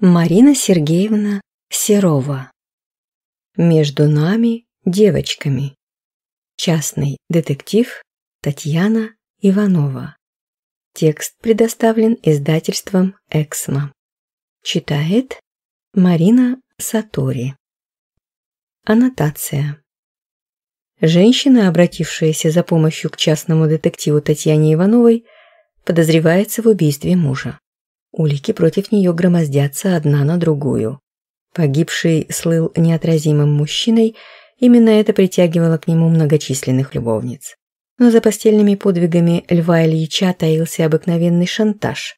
Марина Сергеевна Серова. Между нами девочками. Частный детектив Татьяна Иванова. Текст предоставлен издательством Эксмо. Читает Марина Сатори. Аннотация. Женщина, обратившаяся за помощью к частному детективу Татьяне Ивановой, подозревается в убийстве мужа. Улики против нее громоздятся одна на другую. Погибший слыл неотразимым мужчиной, именно это притягивало к нему многочисленных любовниц. Но за постельными подвигами Льва Ильича таился обыкновенный шантаж.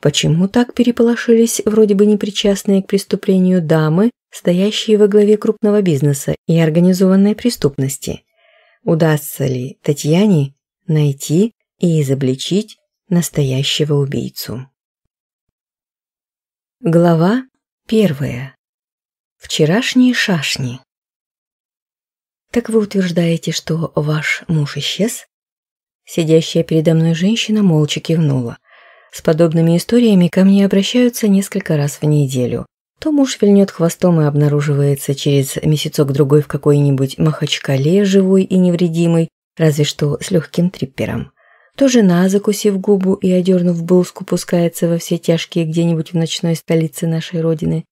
Почему так переполошились вроде бы непричастные к преступлению дамы, стоящие во главе крупного бизнеса и организованной преступности? Удастся ли Татьяне найти и изобличить настоящего убийцу? Глава первая. Вчерашние шашни. Так вы утверждаете, что ваш муж исчез? Сидящая передо мной женщина молча кивнула. С подобными историями ко мне обращаются несколько раз в неделю. То муж вильнет хвостом и обнаруживается через месяцок-другой в какой-нибудь махачкале живой и невредимой, разве что с легким триппером то жена, закусив губу и одернув блузку, пускается во все тяжкие где-нибудь в ночной столице нашей родины.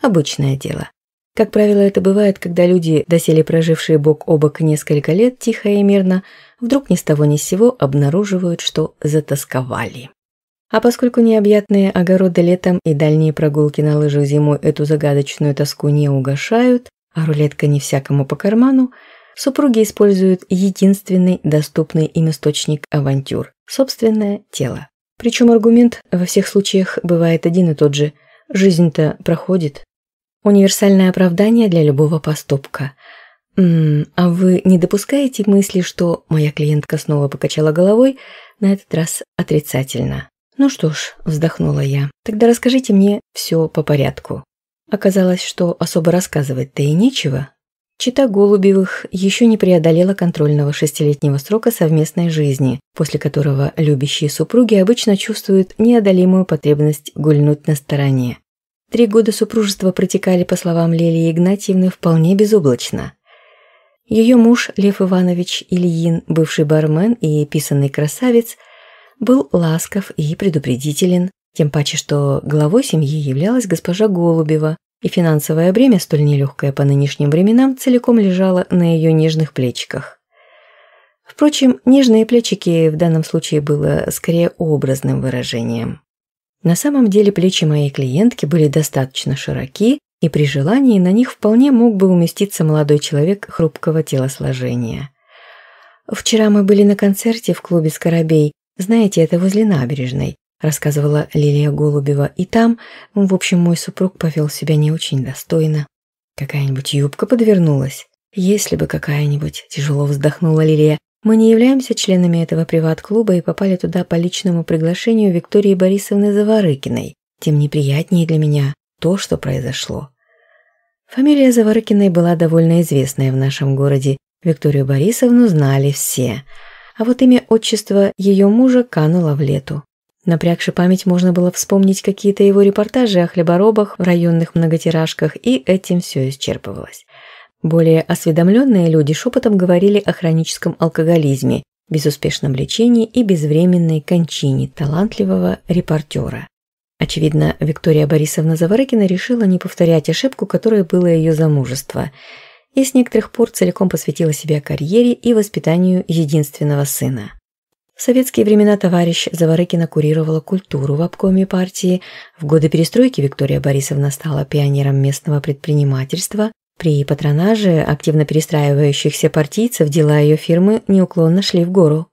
Обычное дело. Как правило, это бывает, когда люди, доселе прожившие бок о бок несколько лет тихо и мирно, вдруг ни с того ни с сего обнаруживают, что затасковали. А поскольку необъятные огороды летом и дальние прогулки на лыжах зимой эту загадочную тоску не угошают, а рулетка не всякому по карману – Супруги используют единственный доступный им источник авантюр – собственное тело. Причем аргумент во всех случаях бывает один и тот же – жизнь-то проходит. Универсальное оправдание для любого поступка. «Ммм, а вы не допускаете мысли, что...» Моя клиентка снова покачала головой, на этот раз отрицательно. «Ну что ж», – вздохнула я, – «тогда расскажите мне все по порядку». Оказалось, что особо рассказывать-то и нечего, Чита Голубевых еще не преодолела контрольного шестилетнего срока совместной жизни, после которого любящие супруги обычно чувствуют неодолимую потребность гульнуть на стороне. Три года супружества протекали, по словам Лилии Игнатьевны, вполне безоблачно. Ее муж Лев Иванович Ильин, бывший бармен и писанный красавец, был ласков и предупредителен, тем паче, что главой семьи являлась госпожа Голубева, и финансовое бремя, столь нелегкое по нынешним временам, целиком лежало на ее нежных плечиках. Впрочем, нежные плечики в данном случае было скорее образным выражением. На самом деле плечи моей клиентки были достаточно широки, и при желании на них вполне мог бы уместиться молодой человек хрупкого телосложения. Вчера мы были на концерте в клубе «Скоробей», знаете, это возле набережной рассказывала Лилия Голубева, и там, в общем, мой супруг повел себя не очень достойно. Какая-нибудь юбка подвернулась. Если бы какая-нибудь, тяжело вздохнула Лилия, мы не являемся членами этого приват-клуба и попали туда по личному приглашению Виктории Борисовны Заварыкиной. Тем неприятнее для меня то, что произошло. Фамилия Заварыкиной была довольно известная в нашем городе. Викторию Борисовну знали все. А вот имя отчества ее мужа кануло в лету. Напрягши память, можно было вспомнить какие-то его репортажи о хлеборобах в районных многотиражках, и этим все исчерпывалось. Более осведомленные люди шепотом говорили о хроническом алкоголизме, безуспешном лечении и безвременной кончине талантливого репортера. Очевидно, Виктория Борисовна Заворыкина решила не повторять ошибку, которая была ее замужество, и с некоторых пор целиком посвятила себя карьере и воспитанию единственного сына. В советские времена товарищ Заварыкина курировала культуру в обкоме партии. В годы перестройки Виктория Борисовна стала пионером местного предпринимательства. При патронаже активно перестраивающихся партийцев дела ее фирмы неуклонно шли в гору.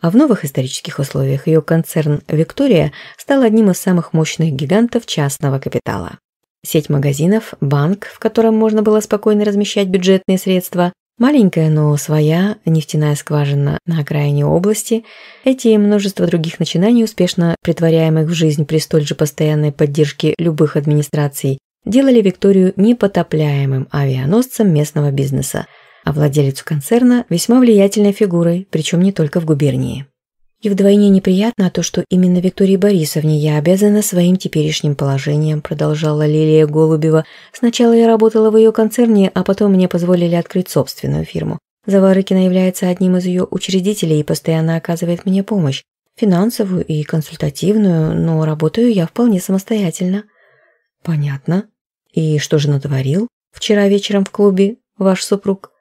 А в новых исторических условиях ее концерн «Виктория» стал одним из самых мощных гигантов частного капитала. Сеть магазинов, банк, в котором можно было спокойно размещать бюджетные средства, Маленькая, но своя нефтяная скважина на окраине области, эти и множество других начинаний, успешно притворяемых в жизнь при столь же постоянной поддержке любых администраций, делали Викторию непотопляемым авианосцем местного бизнеса, а владелицу концерна весьма влиятельной фигурой, причем не только в губернии. И вдвойне неприятно то, что именно Виктории Борисовне я обязана своим теперешним положением, продолжала Лилия Голубева. Сначала я работала в ее концерне, а потом мне позволили открыть собственную фирму. Заварыкина является одним из ее учредителей и постоянно оказывает мне помощь. Финансовую и консультативную, но работаю я вполне самостоятельно. Понятно. И что же натворил вчера вечером в клубе ваш супруг?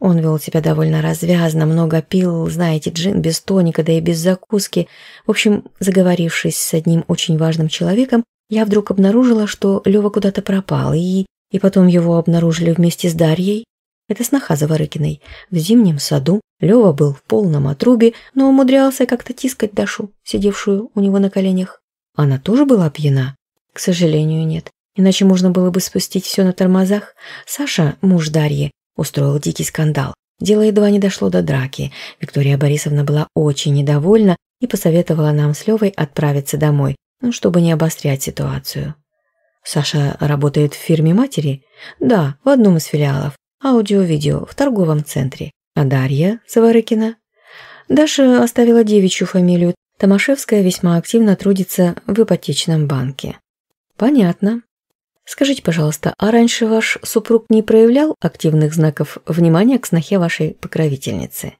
Он вел себя довольно развязно, много пил, знаете, джин без тоника, да и без закуски. В общем, заговорившись с одним очень важным человеком, я вдруг обнаружила, что Лева куда-то пропал, и... И потом его обнаружили вместе с Дарьей. Это сноха Заворыкиной. В зимнем саду Лева был в полном отрубе, но умудрялся как-то тискать Дашу, сидевшую у него на коленях. Она тоже была пьяна? К сожалению, нет. Иначе можно было бы спустить все на тормозах. Саша, муж Дарьи, устроил дикий скандал. Дело едва не дошло до драки. Виктория Борисовна была очень недовольна и посоветовала нам с Левой отправиться домой, ну, чтобы не обострять ситуацию. Саша работает в фирме матери? Да, в одном из филиалов. Аудио-видео в торговом центре. А Дарья Заварыкина? Даша оставила девичью фамилию. Томашевская весьма активно трудится в ипотечном банке. Понятно. Скажите, пожалуйста, а раньше ваш супруг не проявлял активных знаков внимания к снохе вашей покровительницы?